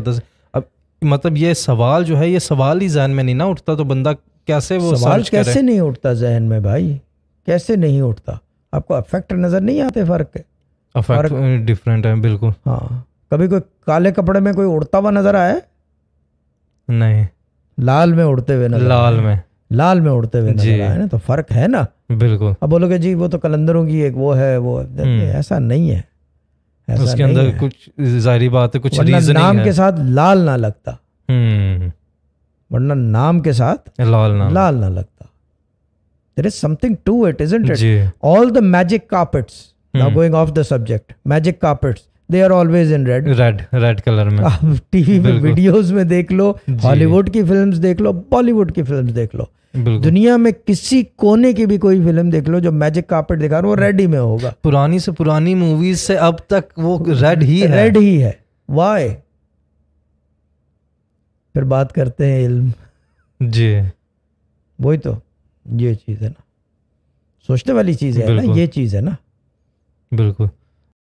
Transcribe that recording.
कदर अब मतलब ये सवाल जो है ये सवाल ही जहन में नहीं ना उठता तो बंदा कैसे वो सवाल कैसे नहीं उठता जहन में भाई कैसे नहीं उठता आपको अफेक्ट नज़र नहीं आते फ़र्क अफेक्ट डिफरेंट है बिल्कुल हाँ कभी कोई काले कपड़े में कोई उड़ता हुआ नज़र आया नहीं लाल में उड़ते हुए नजर लाल में लाल में उड़ते हुए नजर आए ना तो फर्क है ना बिल्कुल अब बोलोगे जी वो तो कलंदरों की एक वो है वो हम्म। ऐसा नहीं है उसके अंदर कुछ जाहरी बात है कुछ रीजन नाम के साथ लाल ना लगता हम्म। वरना नाम के साथ लाल ना लाल ना लगता there is something to it is all the magic carpets now going off the subject magic carpets they are always in red red red colour में आप टीवी में वीडियोज में देख लो हॉलीवुड की फिल्म देख लो बॉलीवुड की फिल्म देख लो दुनिया में किसी कोने की भी कोई फिल्म देख लो जो मैजिक कार्पेट दिखा रहा हूँ रेड ही में होगा पुरानी से पुरानी मूवीज से अब तक वो रेड ही है रेड ही है वाई फिर बात करते हैं इल्म जी वही तो ये चीज़ है ना सोचने वाली चीज़ है ना ये चीज़ है ना बिल्कुल